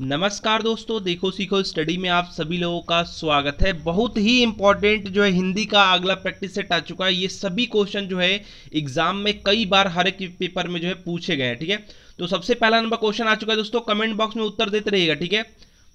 नमस्कार दोस्तों देखो सीखो स्टडी में आप सभी लोगों का स्वागत है बहुत ही इंपॉर्टेंट जो है हिंदी का अगला प्रैक्टिस सेट आ चुका है ये सभी क्वेश्चन जो है एग्जाम में कई बार हर एक पेपर में जो है पूछे गए हैं ठीक है थीके? तो सबसे पहला नंबर क्वेश्चन आ चुका है दोस्तों कमेंट बॉक्स में उत्तर देते रहिएगा ठीक है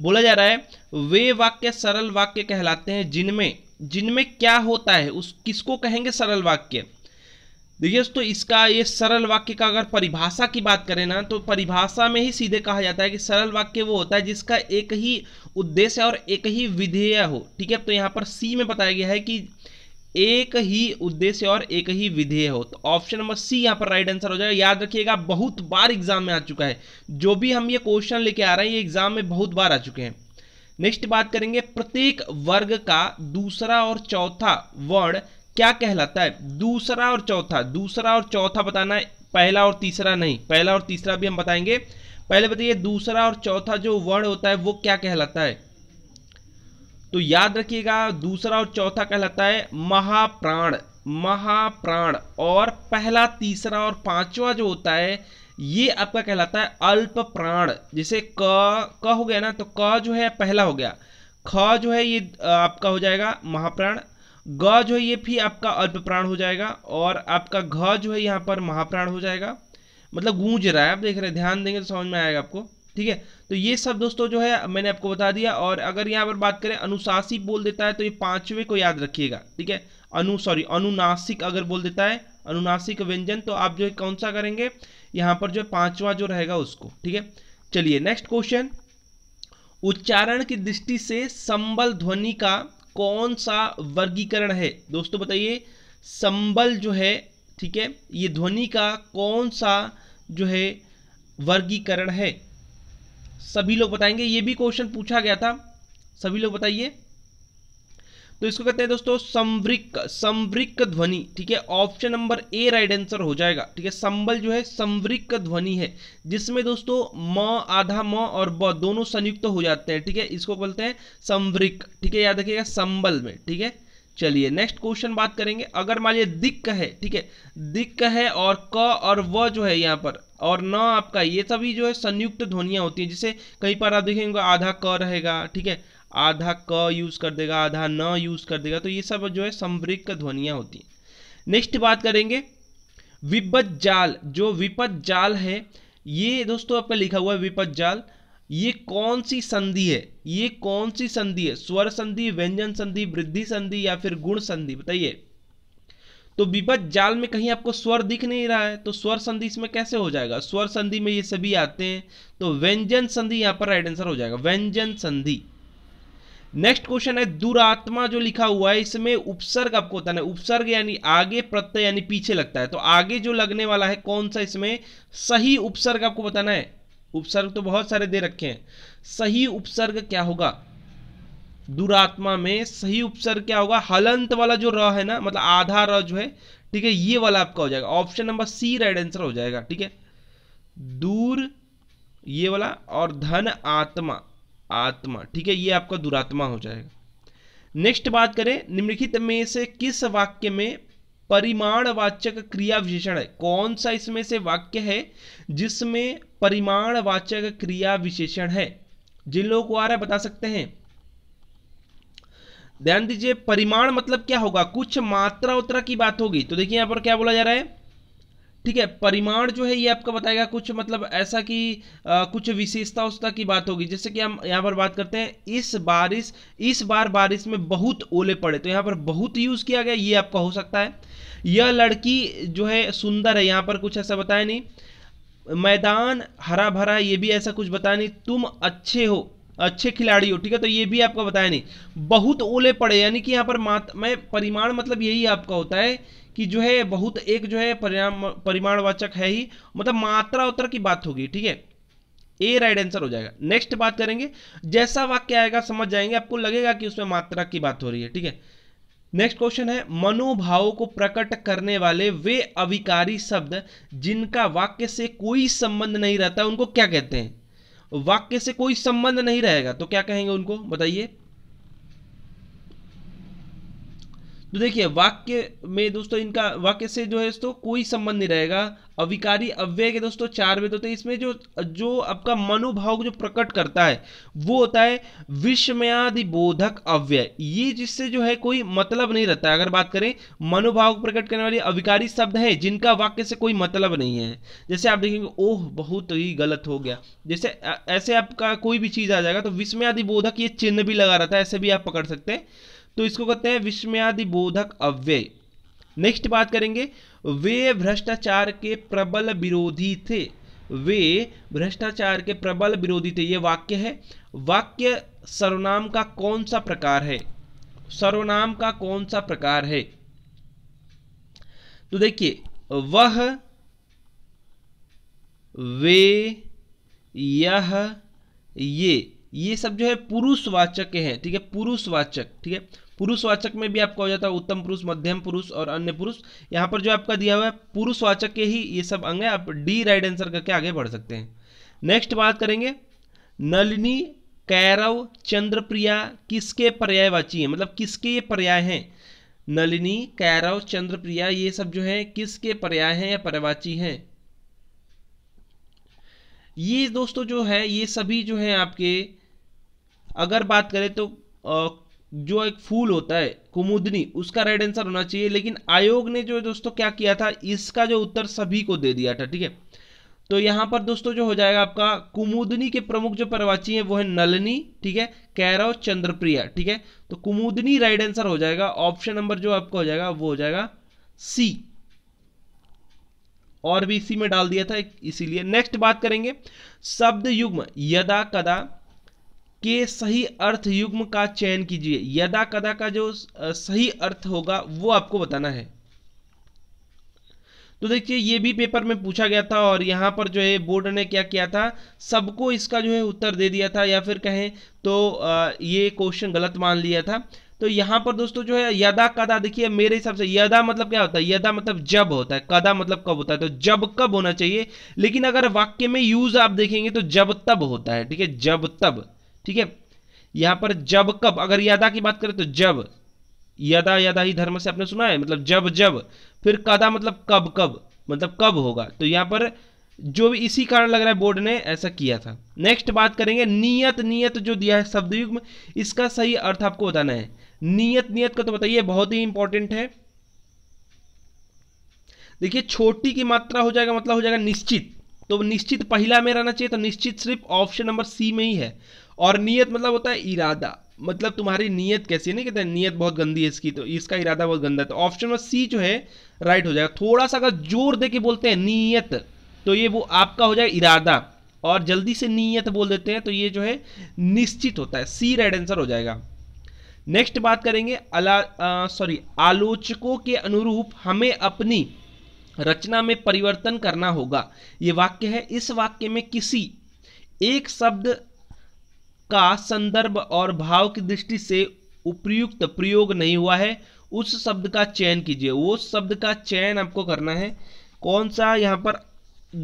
बोला जा रहा है वे वाक्य सरल वाक्य कहलाते हैं जिनमें जिनमें क्या होता है उस किसको कहेंगे सरल वाक्य देखिए दोस्तों इसका ये सरल वाक्य का अगर परिभाषा की बात करें ना तो परिभाषा में ही सीधे कहा जाता है कि सरल वाक्य वो होता है जिसका एक ही उद्देश्य और एक ही विधेय हो ठीक है तो यहाँ पर सी में बताया गया है कि एक ही उद्देश्य और एक ही विधेय हो तो ऑप्शन नंबर सी यहाँ पर राइट आंसर हो जाएगा याद रखिएगा बहुत बार एग्जाम में आ चुका है जो भी हम ये क्वेश्चन लेके आ रहे हैं ये एग्जाम में बहुत बार आ चुके हैं नेक्स्ट बात करेंगे प्रत्येक वर्ग का दूसरा और चौथा वर्ण क्या कहलाता है दूसरा और चौथा दूसरा और चौथा बताना है पहला और तीसरा नहीं पहला और तीसरा भी हम बताएंगे पहले बताइए दूसरा और चौथा जो वर्ड होता है वो क्या कहलाता है तो याद रखिएगा दूसरा और चौथा कहलाता है महाप्राण महाप्राण और पहला तीसरा और पांचवा जो होता है ये आपका कहलाता है अल्प प्राण जैसे क क हो गया ना तो क जो है पहला हो गया ख जो है ये आपका हो जाएगा महाप्राण ग जो है ये भी आपका अल्प प्राण हो जाएगा और आपका घ जो है यहाँ पर महाप्राण हो जाएगा मतलब गूंज रहा है आप देख रहे हैं ध्यान देंगे तो समझ में आएगा आपको ठीक है तो ये सब दोस्तों जो है मैंने आपको बता दिया और अगर यहाँ पर बात करें अनुशासिक बोल देता है तो ये पांचवे को याद रखिएगा ठीक है अनु सॉरी अनुनासिक अगर बोल देता है अनुनासिक व्यंजन तो आप जो है कौन सा करेंगे यहाँ पर जो है पांचवा जो रहेगा उसको ठीक है चलिए नेक्स्ट क्वेश्चन उच्चारण की दृष्टि से संबल ध्वनि का कौन सा वर्गीकरण है दोस्तों बताइए संबल जो है ठीक है ये ध्वनि का कौन सा जो है वर्गीकरण है सभी लोग बताएंगे ये भी क्वेश्चन पूछा गया था सभी लोग बताइए तो इसको कहते हैं दोस्तों संवृक संवृक ध्वनि ठीक है option number A right answer हो जाएगा ठीक है संबल जो है संवृक ध्वनि है जिसमें दोस्तों म आधा म और ब दोनों संयुक्त तो हो जाते हैं ठीक है इसको बोलते हैं संवृक ठीक है याद रखिएगा संबल में ठीक है चलिए नेक्स्ट क्वेश्चन बात करेंगे अगर मान लिये दिक्क है ठीक है दिक्क है और क और व जो है यहाँ पर और न आपका ये सभी जो है संयुक्त ध्वनियां होती हैं जिसे कहीं पर आप देखेंगे आधा क रहेगा ठीक है आधा क यूज़ कर देगा आधा न यूज़ कर देगा तो ये सब जो है संवृक ध्वनिया होती हैं नेक्स्ट बात करेंगे विपद जाल जो विपद जाल है ये दोस्तों आपका लिखा हुआ है विपद जाल ये कौन सी संधि है ये कौन सी संधि है स्वर संधि व्यंजन संधि वृद्धि संधि या फिर गुण संधि बताइए तो विपद जाल में कहीं आपको स्वर दिख नहीं रहा है तो स्वर संधि इसमें कैसे हो जाएगा स्वर संधि में ये सभी आते हैं तो व्यंजन संधि यहाँ पर राइट आंसर हो जाएगा व्यंजन संधि नेक्स्ट क्वेश्चन है दुरात्मा जो लिखा हुआ है इसमें उपसर्ग आपको होता है उपसर्ग यानी आगे प्रत्यय यानी पीछे लगता है तो आगे जो लगने वाला है कौन सा इसमें सही उपसर्ग आपको बताना है उपसर्ग तो बहुत सारे दे रखे हैं सही उपसर्ग क्या होगा दुरात्मा में सही उपसर्ग क्या होगा हलंत वाला जो र है ना मतलब आधा र जो है ठीक है ये वाला आपका हो जाएगा option number C right answer हो जाएगा ठीक है दूर ये वाला और धन आत्मा आत्मा ठीक है ये आपका दुरात्मा हो जाएगा नेक्स्ट बात करें निम्नलिखित में से किस वाक्य में परिमाणवाचक क्रिया विशेषण है कौन सा इसमें से वाक्य है जिसमें परिमाणवाचक क्रिया विशेषण है जिन लोगों को आ रहा है बता सकते हैं ध्यान दीजिए परिमाण मतलब क्या होगा कुछ मात्रा उतरा की बात होगी तो देखिए यहां पर क्या बोला जा रहा है ठीक है परिमाण जो है ये आपका बताएगा कुछ मतलब ऐसा कि आ, कुछ विशेषता उसका की बात होगी जैसे कि हम यहाँ पर बात करते हैं इस बारिश इस बार बारिश में बहुत ओले पड़े तो यहाँ पर बहुत यूज़ किया गया ये आपका हो सकता है यह लड़की जो है सुंदर है यहाँ पर कुछ ऐसा बताया नहीं मैदान हरा भरा ये भी ऐसा कुछ बताया नहीं तुम अच्छे हो अच्छे खिलाड़ी हो ठीक है तो ये भी आपका बताया नहीं बहुत ओले पड़े यानी कि यहाँ पर मात मैं परिमाण मतलब यही आपका होता है कि जो है बहुत एक जो है परिणाम परिमाणवाचक है ही मतलब मात्रा उत्तर की बात होगी ठीक है ए राइट आंसर हो जाएगा नेक्स्ट बात करेंगे जैसा वाक्य आएगा समझ जाएंगे आपको लगेगा कि उसमें मात्रा की बात हो रही है ठीक है नेक्स्ट क्वेश्चन है मनोभाव को प्रकट करने वाले वे अविकारी शब्द जिनका वाक्य से कोई संबंध नहीं रहता उनको क्या कहते हैं वाक्य से कोई संबंध नहीं रहेगा तो क्या कहेंगे उनको बताइए तो देखिए वाक्य में दोस्तों इनका वाक्य से जो है दोस्तों कोई संबंध नहीं रहेगा अविकारी अव्यय के दोस्तों चार वेद होते हैं इसमें जो जो आपका मनोभाव जो प्रकट करता है वो होता है विस्मयादि बोधक अव्यय ये जिससे जो है कोई मतलब नहीं रहता है अगर बात करें मनोभाव प्रकट करने वाले अविकारी शब्द है जिनका वाक्य से कोई मतलब नहीं है जैसे आप देखेंगे ओह बहुत ही गलत हो गया जैसे ऐसे आपका कोई भी चीज़ आ जाएगा तो विस्मयादि बोधक ये चिन्ह भी लगा रहता है ऐसे भी आप पकड़ सकते हैं तो इसको कहते हैं विस्मयादि बोधक अव्यय नेक्स्ट बात करेंगे वे भ्रष्टाचार के प्रबल विरोधी थे वे भ्रष्टाचार के प्रबल विरोधी थे ये वाक्य है वाक्य सर्वनाम का कौन सा प्रकार है सर्वनाम का कौन सा प्रकार है तो देखिए वह वे यह ये ये सब जो है पुरुषवाचक है ठीक है पुरुषवाचक ठीक है पुरुषवाचक में भी आपका हो जाता है उत्तम पुरुष मध्यम पुरुष और अन्य पुरुष यहाँ पर जो आपका दिया हुआ है पुरुषवाचक के ही ये सब अंग है आप डी राइट आंसर करके आगे बढ़ सकते हैं नेक्स्ट बात करेंगे नलिनी कैरव चंद्रप्रिया किसके पर्यायवाची है मतलब किसके ये पर्याय हैं नलिनी कैरव चंद्रप्रिया ये सब जो है किसके पर्याय हैं या पर्यायवाची हैं ये दोस्तों जो है ये सभी जो है आपके अगर बात करें तो जो एक फूल होता है कुमुदनी उसका राइट आंसर होना चाहिए लेकिन आयोग ने जो दोस्तों क्या किया था इसका जो उत्तर सभी को दे दिया था ठीक है तो यहाँ पर दोस्तों जो हो जाएगा आपका कुमुदनी के प्रमुख जो प्रवाची हैं वो है नलनी ठीक है कैरव चंद्रप्रिया ठीक है तो कुमुदनी राइट आंसर हो जाएगा ऑप्शन नंबर जो आपका हो जाएगा वो हो जाएगा सी और भी इसी में डाल दिया था इसीलिए नेक्स्ट बात करेंगे शब्द युग्म यदा कदा के सही अर्थ युग्म का चयन कीजिए यदा कदा का जो सही अर्थ होगा वो आपको बताना है तो देखिए ये भी पेपर में पूछा गया था और यहाँ पर जो है बोर्ड ने क्या किया था सबको इसका जो है उत्तर दे दिया था या फिर कहें तो ये क्वेश्चन गलत मान लिया था तो यहाँ पर दोस्तों जो है यदा कदा देखिए मेरे हिसाब से यदा मतलब क्या होता है यदा मतलब जब होता है कदा मतलब कब होता है तो जब कब होना चाहिए लेकिन अगर वाक्य में यूज आप देखेंगे तो जब तब होता है ठीक है जब तब ठीक है यहां पर जब कब अगर यदा की बात करें तो जब यदा यदा ही धर्म से आपने सुना है मतलब जब जब फिर कदा मतलब कब कब मतलब कब होगा तो यहां पर जो भी इसी कारण लग रहा है बोर्ड ने ऐसा किया था नेक्स्ट बात करेंगे नियत नियत जो दिया है शब्द युग्म इसका सही अर्थ आपको बताना है नियत नियत का तो बताइए बहुत ही इंपॉर्टेंट है देखिए छोटी की मात्रा हो जाएगा मतलब हो जाएगा निश्चित तो निश्चित पहला में रहना चाहिए तो निश्चित सिर्फ ऑप्शन नंबर सी में ही है और नीयत मतलब होता है इरादा मतलब तुम्हारी नीयत कैसी है नहीं कहते नीयत बहुत गंदी है इसकी तो इसका इरादा बहुत गंदा है तो ऑप्शन नंबर सी जो है राइट हो जाएगा थोड़ा सा अगर जोर दे के बोलते हैं नीयत तो ये वो आपका हो जाए इरादा और जल्दी से नीयत बोल देते हैं तो ये जो है निश्चित होता है सी राइट आंसर हो जाएगा नेक्स्ट बात करेंगे अला सॉरी आलोचकों के अनुरूप हमें अपनी रचना में परिवर्तन करना होगा ये वाक्य है इस वाक्य में किसी एक शब्द का संदर्भ और भाव की दृष्टि से उपयुक्त प्रयोग नहीं हुआ है उस शब्द का चयन कीजिए वो शब्द का चयन आपको करना है कौन सा यहाँ पर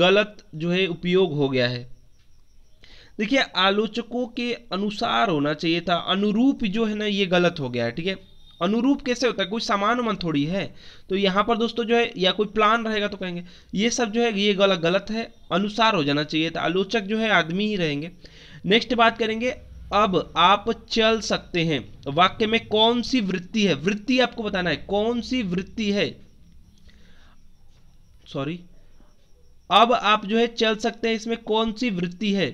गलत जो है उपयोग हो गया है देखिए आलोचकों के अनुसार होना चाहिए था अनुरूप जो है ना ये गलत हो गया है ठीक है अनुरूप कैसे होता है कोई समान मन थोड़ी है तो यहाँ पर दोस्तों जो है या कोई प्लान रहेगा तो कहेंगे ये सब जो है ये गलत गलत है अनुसार हो जाना चाहिए था आलोचक जो है आदमी ही रहेंगे नेक्स्ट बात करेंगे अब आप चल सकते हैं वाक्य में कौन सी वृत्ति है वृत्ति आपको बताना है कौन सी वृत्ति है सॉरी अब आप जो है चल सकते हैं इसमें कौन सी वृत्ति है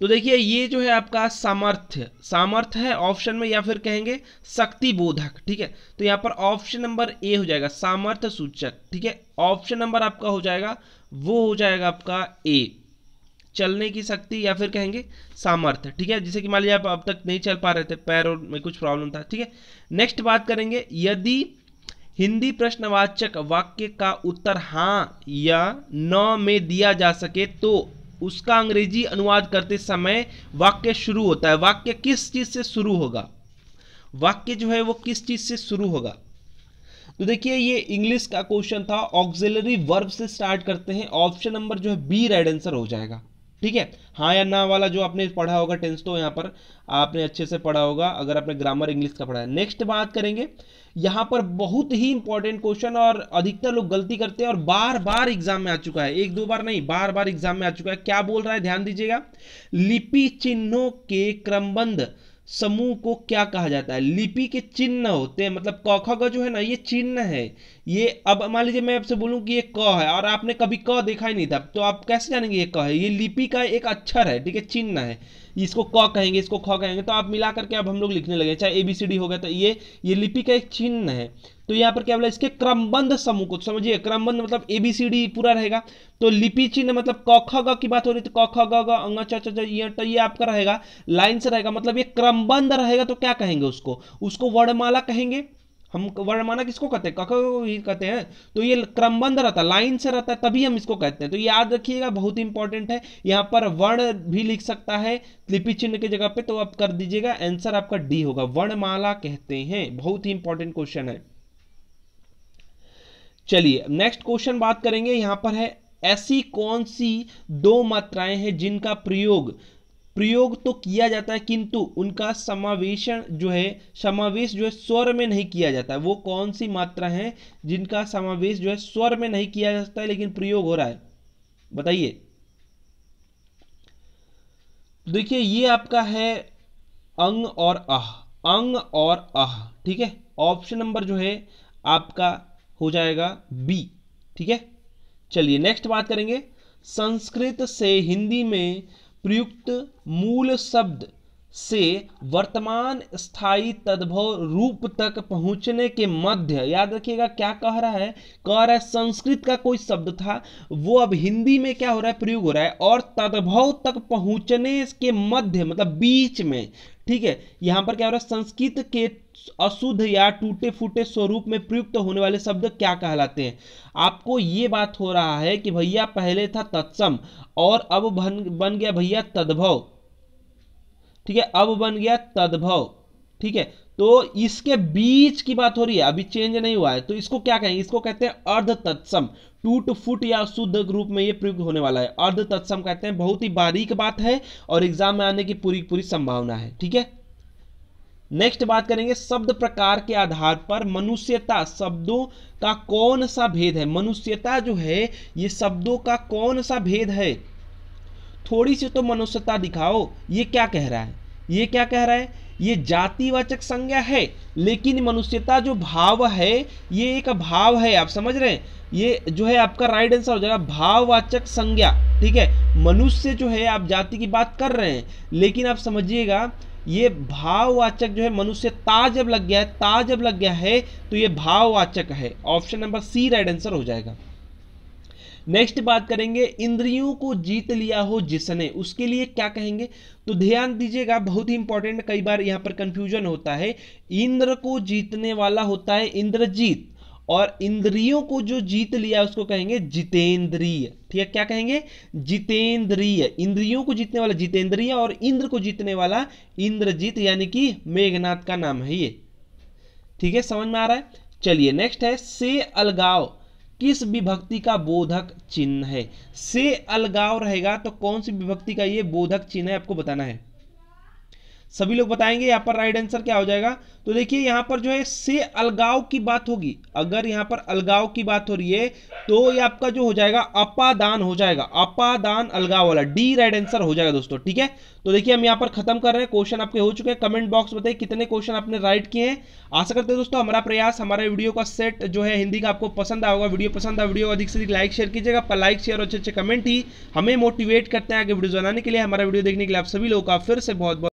तो देखिए ये जो है आपका सामर्थ्य सामर्थ्य है ऑप्शन में या फिर कहेंगे शक्ति बोधक ठीक है तो यहां पर ऑप्शन नंबर ए हो जाएगा सामर्थ्य सूचक ठीक है ऑप्शन नंबर आपका हो जाएगा वो हो जाएगा आपका ए चलने की शक्ति या फिर कहेंगे सामर्थ्य ठीक है जैसे कि मान लीजिए आप अब तक नहीं चल पा रहे थे पैरों में कुछ प्रॉब्लम था ठीक है नेक्स्ट बात करेंगे यदि हिंदी प्रश्नवाचक वाक्य का उत्तर हाँ या न में दिया जा सके तो उसका अंग्रेजी अनुवाद करते समय वाक्य शुरू होता है वाक्य किस चीज़ से शुरू होगा वाक्य जो है वो किस चीज़ से शुरू होगा तो देखिए ये इंग्लिश का क्वेश्चन था ऑक्सिलरी वर्ब से स्टार्ट करते हैं ऑप्शन नंबर जो है बी राइट आंसर हो जाएगा ठीक है हाँ या ना वाला जो आपने पढ़ा होगा टेंस तो यहाँ पर आपने अच्छे से पढ़ा होगा अगर आपने ग्रामर इंग्लिश का पढ़ा है नेक्स्ट बात करेंगे यहाँ पर बहुत ही इंपॉर्टेंट क्वेश्चन और अधिकतर लोग गलती करते हैं और बार बार एग्जाम में आ चुका है एक दो बार नहीं बार बार एग्जाम में आ चुका है क्या बोल रहा है ध्यान दीजिएगा लिपि चिन्हों के क्रमबंध समूह को क्या कहा जाता है लिपि के चिन्ह होते हैं मतलब क ख जो है ना ये चिन्ह है ये अब मान लीजिए मैं आपसे बोलूं कि ये क है और आपने कभी क देखा ही नहीं था तो आप कैसे जानेंगे ये क है ये लिपि का एक अक्षर है ठीक है चिन्ह है इसको क कहेंगे इसको ख कहेंगे तो आप मिला करके अब हम लोग लिखने लगे चाहे ए बी सी डी हो गया तो ये ये लिपि का एक चिन्ह है तो यहाँ पर क्या बोला इसके क्रमबंध समूह को समझिए क्रमबंध मतलब ए बी सी डी पूरा रहेगा तो लिपि चिन्ह मतलब क ख ग की बात हो रही तो क ख ग अंग च च तो ये आपका रहेगा लाइन से रहेगा मतलब ये क्रमबंध रहेगा तो क्या कहेंगे उसको उसको वर्णमाला कहेंगे हम वर्णमाला किसको कहते हैं कख को ही कहते हैं तो ये क्रमबंध रहता है लाइन से रहता है तभी हम इसको कहते हैं तो याद रखिएगा बहुत इंपॉर्टेंट है यहाँ पर वर्ण भी लिख सकता है लिपि चिन्ह की जगह पे तो आप कर दीजिएगा आंसर आपका डी होगा वर्णमाला कहते हैं बहुत ही इंपॉर्टेंट क्वेश्चन है चलिए नेक्स्ट क्वेश्चन बात करेंगे यहां पर है ऐसी कौन सी दो मात्राएं हैं जिनका प्रयोग प्रयोग तो किया जाता है किंतु उनका समावेशन जो है समावेश जो है स्वर में नहीं किया जाता है वो कौन सी मात्रा है जिनका समावेश जो है स्वर में नहीं किया जाता है लेकिन प्रयोग हो रहा है बताइए देखिए ये आपका है अंग और अह अंग और अह ठीक है ऑप्शन नंबर जो है आपका हो जाएगा बी ठीक है चलिए नेक्स्ट बात करेंगे संस्कृत से हिंदी में प्रयुक्त मूल शब्द से वर्तमान स्थायी तद्भव रूप तक पहुंचने के मध्य याद रखिएगा क्या कह रहा है कह रहा है संस्कृत का कोई शब्द था वो अब हिंदी में क्या हो रहा है प्रयोग हो रहा है और तद्भव तक पहुंचने के मध्य मतलब बीच में ठीक है यहां पर क्या हो रहा है संस्कृत के अशुद्ध या टूटे फूटे स्वरूप में प्रयुक्त होने वाले शब्द क्या कहलाते हैं आपको ये बात हो रहा है कि भैया पहले था तत्सम और अब बन बन गया भैया तद्भव ठीक है अब बन गया तद्भव ठीक है तो इसके बीच की बात हो रही है अभी चेंज नहीं हुआ है तो इसको क्या कहेंगे इसको कहते हैं अर्ध तत्सम टूट फूट या शुद्ध रूप में ये प्रयुक्त होने वाला है अर्ध तत्सम कहते हैं बहुत ही बारीक बात है और एग्जाम में आने की पूरी पूरी संभावना है ठीक है नेक्स्ट बात करेंगे शब्द प्रकार के आधार पर मनुष्यता शब्दों का कौन सा भेद है मनुष्यता जो है ये शब्दों का कौन सा भेद है थोड़ी सी तो मनुष्यता दिखाओ ये क्या कह रहा है ये क्या कह रहा है ये जातिवाचक संज्ञा है लेकिन मनुष्यता जो भाव है ये एक भाव है आप समझ रहे हैं ये जो है आपका राइट आंसर हो जाएगा भाववाचक संज्ञा ठीक है मनुष्य जो है आप जाति की बात कर रहे हैं लेकिन आप समझिएगा ये भाववाचक जो है मनुष्य ता जब लग गया है ता जब लग गया है तो ये भाववाचक है option number C right answer हो जाएगा नेक्स्ट बात करेंगे इंद्रियों को जीत लिया हो जिसने उसके लिए क्या कहेंगे तो ध्यान दीजिएगा बहुत ही इंपॉर्टेंट कई बार यहां पर कंफ्यूजन होता है इंद्र को जीतने वाला होता है इंद्रजीत और इंद्रियों को जो जीत लिया उसको कहेंगे जितेंद्रिय ठीक है क्या कहेंगे जितेंद्रिय इंद्रियों को जीतने वाला जितेंद्रिय और इंद्र को जीतने वाला इंद्रजीत यानी कि मेघनाथ का नाम है ये ठीक है समझ में आ रहा है चलिए नेक्स्ट है से अलगाव किस विभक्ति का बोधक चिन्ह है से अलगाव रहेगा तो कौन सी विभक्ति का ये बोधक चिन्ह है आपको बताना है सभी लोग बताएंगे यहाँ पर राइट आंसर क्या हो जाएगा तो देखिए यहाँ पर जो है से अलगाव की बात होगी अगर यहाँ पर अलगाव की बात हो रही है तो ये आपका जो हो जाएगा अपादान हो जाएगा अपादान अलगाव वाला डी राइट आंसर हो जाएगा दोस्तों ठीक है तो देखिए हम यहाँ पर खत्म कर रहे हैं क्वेश्चन आपके हो चुके हैं कमेंट बॉक्स बताइए कितने क्वेश्चन आपने राइट किए हैं आशा करते हैं दोस्तों हमारा प्रयास हमारे वीडियो का सेट जो है हिंदी का आपको पसंद आएगा वीडियो पसंद आया वीडियो अधिक से अधिक लाइक शेयर कीजिएगा पर लाइक शेयर और अच्छे अच्छे कमेंट ही हमें मोटिवेट करते हैं आगे वीडियो बनाने के लिए हमारा वीडियो देखने के लिए आप सभी लोगों का फिर से बहुत बहुत